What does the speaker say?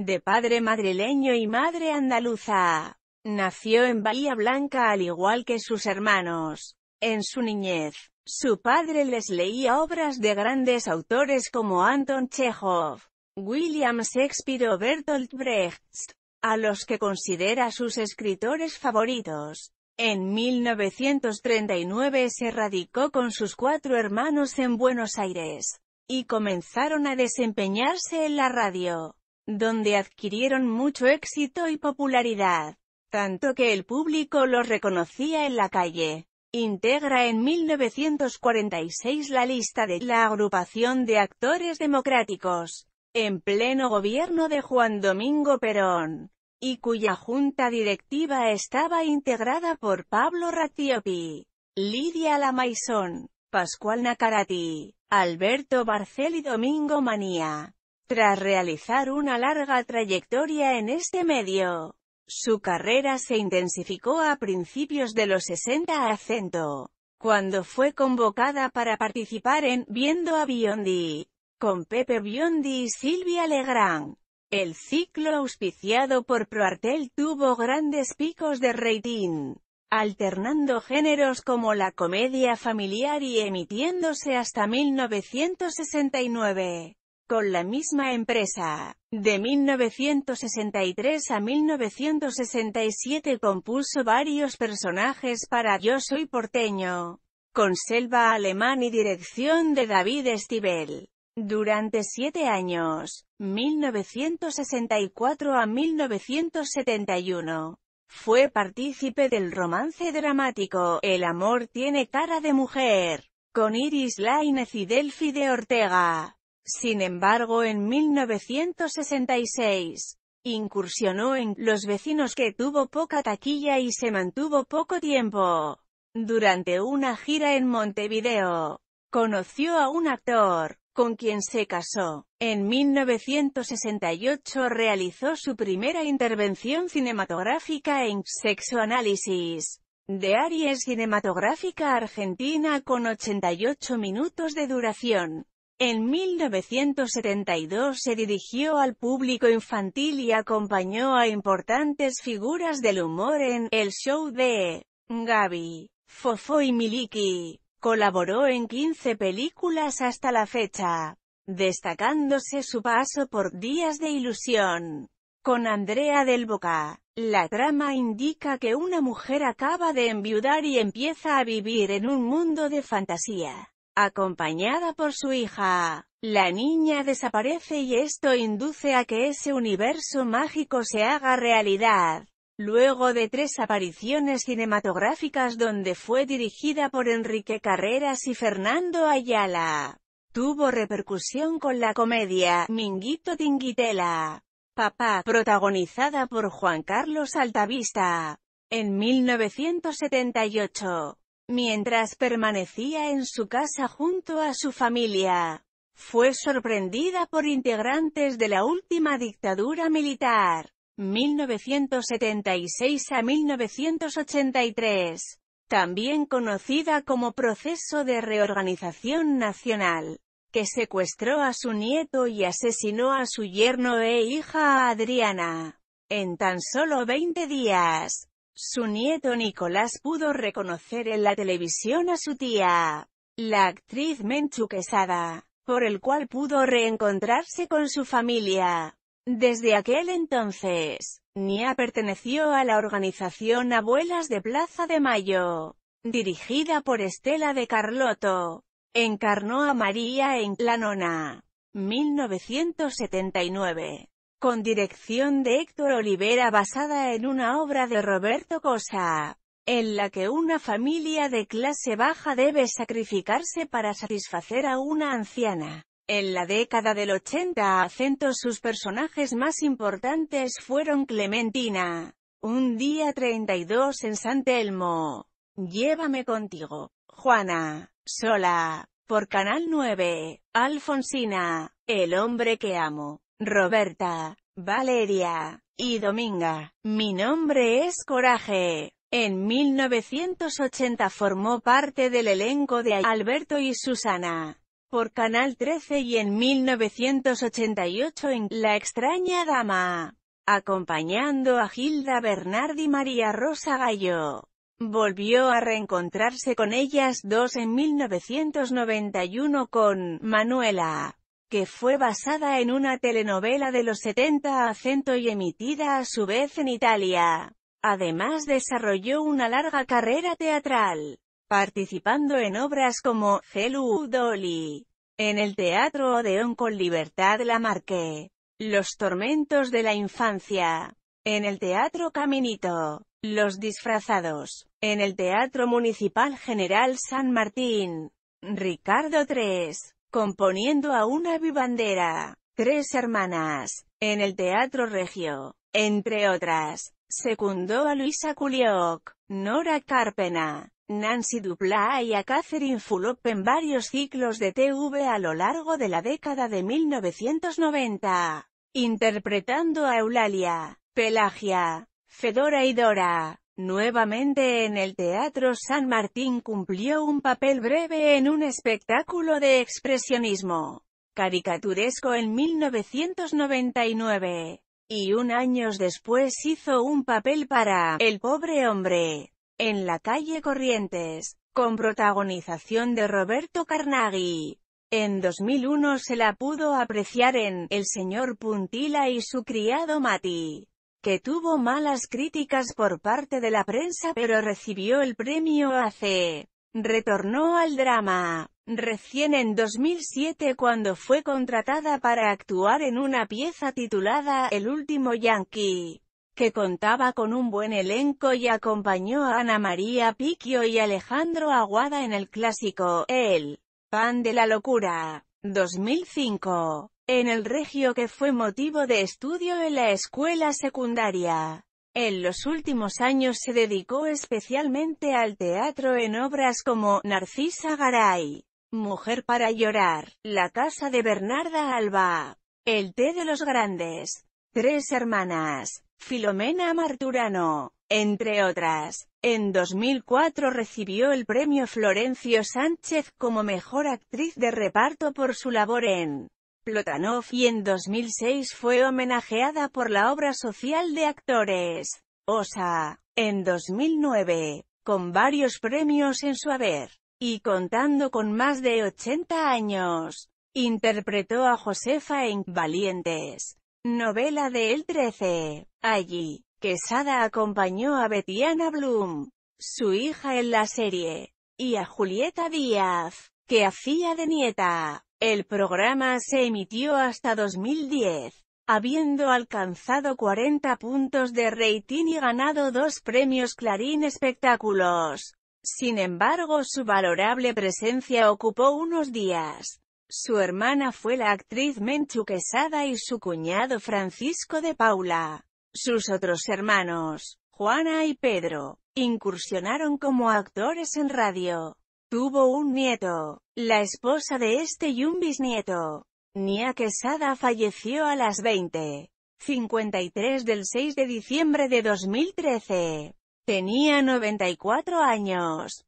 De padre madrileño y madre andaluza. Nació en Bahía Blanca al igual que sus hermanos. En su niñez, su padre les leía obras de grandes autores como Anton Chekhov, William Shakespeare o Bertolt Brecht, a los que considera sus escritores favoritos. En 1939 se radicó con sus cuatro hermanos en Buenos Aires, y comenzaron a desempeñarse en la radio donde adquirieron mucho éxito y popularidad, tanto que el público los reconocía en la calle. Integra en 1946 la lista de la agrupación de actores democráticos, en pleno gobierno de Juan Domingo Perón, y cuya junta directiva estaba integrada por Pablo Ratiopi, Lidia Lamaison, Pascual Nacarati, Alberto Barcel y Domingo Manía. Tras realizar una larga trayectoria en este medio, su carrera se intensificó a principios de los 60 acento, cuando fue convocada para participar en Viendo a Biondi, con Pepe Biondi y Silvia Legrand. El ciclo auspiciado por Proartel tuvo grandes picos de rating, alternando géneros como la comedia familiar y emitiéndose hasta 1969 con la misma empresa. De 1963 a 1967 compuso varios personajes para Yo Soy Porteño, con selva alemán y dirección de David Estibel. Durante siete años, 1964 a 1971, fue partícipe del romance dramático El amor tiene cara de mujer, con Iris Lainez y Delphi de Ortega. Sin embargo en 1966, incursionó en Los vecinos que tuvo poca taquilla y se mantuvo poco tiempo. Durante una gira en Montevideo, conoció a un actor, con quien se casó. En 1968 realizó su primera intervención cinematográfica en Sexoanálisis de Aries Cinematográfica Argentina con 88 minutos de duración. En 1972 se dirigió al público infantil y acompañó a importantes figuras del humor en El Show de Gaby, Fofo y Miliki. Colaboró en 15 películas hasta la fecha, destacándose su paso por Días de Ilusión. Con Andrea del Boca, la trama indica que una mujer acaba de enviudar y empieza a vivir en un mundo de fantasía acompañada por su hija. La niña desaparece y esto induce a que ese universo mágico se haga realidad. Luego de tres apariciones cinematográficas donde fue dirigida por Enrique Carreras y Fernando Ayala, tuvo repercusión con la comedia Minguito Tinguitela, Papá, protagonizada por Juan Carlos Altavista, en 1978 mientras permanecía en su casa junto a su familia. Fue sorprendida por integrantes de la última dictadura militar, 1976 a 1983, también conocida como Proceso de Reorganización Nacional, que secuestró a su nieto y asesinó a su yerno e hija Adriana. En tan solo 20 días, su nieto Nicolás pudo reconocer en la televisión a su tía, la actriz Menchu Quesada, por el cual pudo reencontrarse con su familia. Desde aquel entonces, Nia perteneció a la organización Abuelas de Plaza de Mayo, dirigida por Estela de Carlotto. Encarnó a María en La Nona, 1979 con dirección de Héctor Olivera basada en una obra de Roberto Cosa, en la que una familia de clase baja debe sacrificarse para satisfacer a una anciana. En la década del 80 acento sus personajes más importantes fueron Clementina, Un día 32 en San Telmo, Llévame contigo, Juana, Sola, por Canal 9, Alfonsina, El hombre que amo, Roberta, Valeria, y Dominga. Mi nombre es Coraje. En 1980 formó parte del elenco de Alberto y Susana por Canal 13 y en 1988 en La extraña dama, acompañando a Gilda Bernard y María Rosa Gallo. Volvió a reencontrarse con ellas dos en 1991 con Manuela que fue basada en una telenovela de los 70 acento y emitida a su vez en Italia. Además desarrolló una larga carrera teatral, participando en obras como Celu Dolly, en el Teatro Odeón con Libertad Lamarque, Los Tormentos de la Infancia, en el Teatro Caminito, Los Disfrazados, en el Teatro Municipal General San Martín, Ricardo III componiendo a una vivandera, Tres Hermanas, en el Teatro Regio, entre otras. Secundó a Luisa Culioc, Nora Carpena, Nancy Dupla y a Catherine Fulop en varios ciclos de TV a lo largo de la década de 1990, interpretando a Eulalia, Pelagia, Fedora y Dora. Nuevamente en el Teatro San Martín cumplió un papel breve en un espectáculo de expresionismo caricaturesco en 1999. Y un años después hizo un papel para El pobre hombre, en la calle Corrientes, con protagonización de Roberto Carnaghi. En 2001 se la pudo apreciar en El señor Puntila y su criado Mati que tuvo malas críticas por parte de la prensa pero recibió el premio AC. Retornó al drama, recién en 2007 cuando fue contratada para actuar en una pieza titulada El último Yankee, que contaba con un buen elenco y acompañó a Ana María Picchio y Alejandro Aguada en el clásico El pan de la locura, 2005 en el Regio que fue motivo de estudio en la escuela secundaria. En los últimos años se dedicó especialmente al teatro en obras como Narcisa Garay, Mujer para llorar, La casa de Bernarda Alba, El té de los grandes, Tres hermanas, Filomena Marturano, entre otras. En 2004 recibió el premio Florencio Sánchez como mejor actriz de reparto por su labor en Plotanov y en 2006 fue homenajeada por la obra social de actores, OSA, en 2009, con varios premios en su haber, y contando con más de 80 años. Interpretó a Josefa en Valientes, novela de El 13. Allí, Quesada acompañó a Betiana Bloom, su hija en la serie, y a Julieta Díaz, que hacía de nieta. El programa se emitió hasta 2010, habiendo alcanzado 40 puntos de rating y ganado dos premios Clarín Espectáculos. Sin embargo su valorable presencia ocupó unos días. Su hermana fue la actriz Menchu Quesada y su cuñado Francisco de Paula. Sus otros hermanos, Juana y Pedro, incursionaron como actores en radio. Tuvo un nieto, la esposa de este y un bisnieto. Nia Quesada falleció a las 20.53 del 6 de diciembre de 2013. Tenía 94 años.